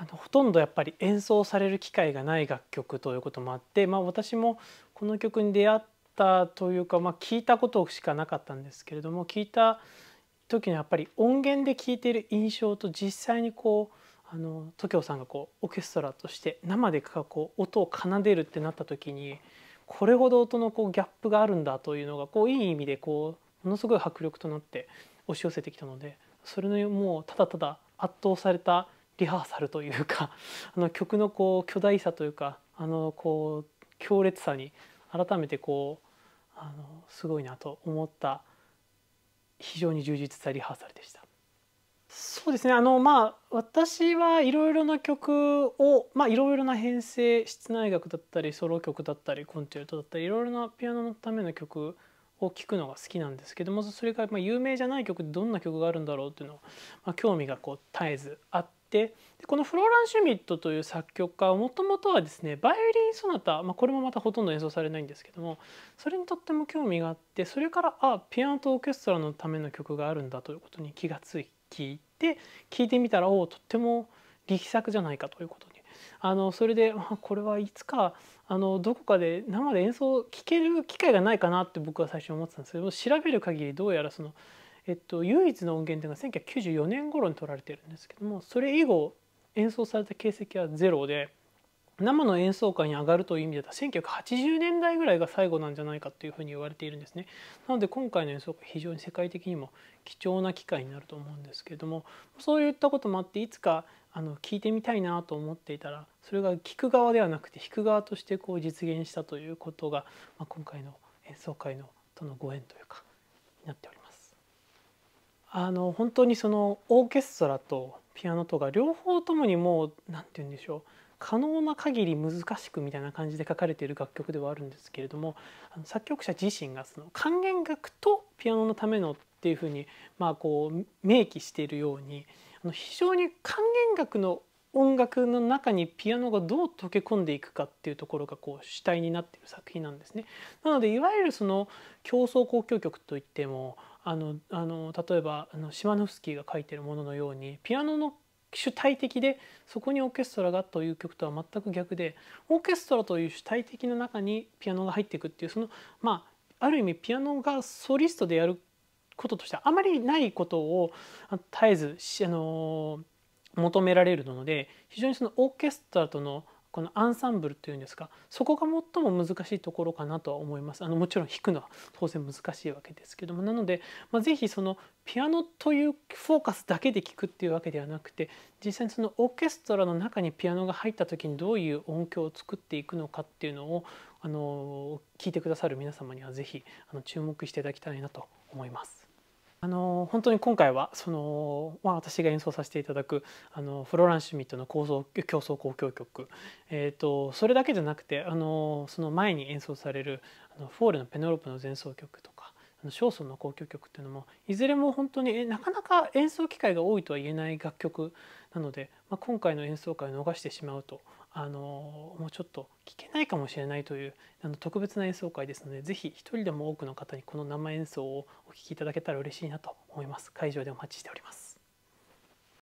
あのほとんどやっぱり演奏される機会がない楽曲ということもあって、まあ、私もこの曲に出会ったというか、まあ、聞いたことしかなかったんですけれども聞いた時にやっぱり音源で聴いている印象と実際にこうあの i o さんがこうオーケストラとして生でかこう音を奏でるってなった時にこれほど音のこうギャップがあるんだというのがこういい意味でこうものすごい迫力となって押し寄せてきたのでそれのもうただただ圧倒されたリハーサルというか あの曲のこう巨大さというかあのこう強烈さに改めてこうあのすごいなと思った非常に充実したリハーサルでした。そうですねあのまあ私はいろいろな曲をいろいろな編成室内楽だったりソロ曲だったりコンチェルトだったりいろいろなピアノのための曲を聴くのが好きなんですけどもそれがま有名じゃない曲でどんな曲があるんだろうっていうのを、ま興味がこう絶えずあってでこのフローラン・シュミットという作曲家はもともとはですねバイオリン・ソナタ、まあ、これもまたほとんど演奏されないんですけどもそれにとっても興味があってそれからあピアノとオーケストラのための曲があるんだということに気がついて聞いてみたらおおとっても力作じゃないかということにあのそれで、まあ、これはいつかあのどこかで生で演奏聴ける機会がないかなって僕は最初思ってたんですけど調べる限りどうやらその、えっと、唯一の音源っていうのが1994年頃に取られてるんですけどもそれ以後演奏された形跡はゼロで。生の演奏会に上がるという意味では1980年代ぐらいが最後なんじゃないかというふうに言われているんですね。なので今回の演奏会非常に世界的にも貴重な機会になると思うんですけれどもそういったこともあっていつかあの聞いてみたいなと思っていたらそれが聞く側ではなくて弾く側としてこう実現したということが、まあ、今回の演奏会のとのご縁というかになっております。あの本当にそのオーケストラとピアノとが両方ともにもう何て言うんでしょう可能な限り難しくみたいな感じで書かれている楽曲ではあるんですけれども作曲者自身がその管弦楽とピアノのためのっていうふうに、まあ、こう明記しているようにあの非常に管弦楽の音楽の中にピアノがどう溶け込んでいくかっていうところがこう主体になっている作品なんですね。なのでいわゆるその競争交響曲といってもあのあの例えばあのシマノフスキーが書いてるもののようにピアノの主体的でそこにオーケストラがという曲とは全く逆でオーケストラという主体的な中にピアノが入っていくっていうそのまあある意味ピアノがソリストでやることとしてはあまりないことを絶えず、あの求められるので非常にそのオーケストラとのこのアンサンブルというんですかそこが最も難しいところかなとは思いますあのもちろん弾くのは当然難しいわけですけどもなので、まあ、ぜそのピアノというフォーカスだけで聴くっていうわけではなくて実際にそのオーケストラの中にピアノが入った時にどういう音響を作っていくのかっていうのをあの聞いてくださる皆様には是非あの注目していただきたいなと思います。あの本当に今回はその、まあ、私が演奏させていただくあのフロラン・シュミットの構造競争交響曲、えっと、それだけじゃなくてあのその前に演奏されるあのフォールの「ペネロープの前奏曲」とか小村の交響曲っていうのもいずれも本当になかなか演奏機会が多いとは言えない楽曲なので、まあ、今回の演奏会を逃してしまうとあのもうちょっと聞けないかもしれないというあの特別な演奏会ですので是非一人でも多くの方にこの生演奏をお聴きいただけたら嬉しいなと思います。会場でお待ちしております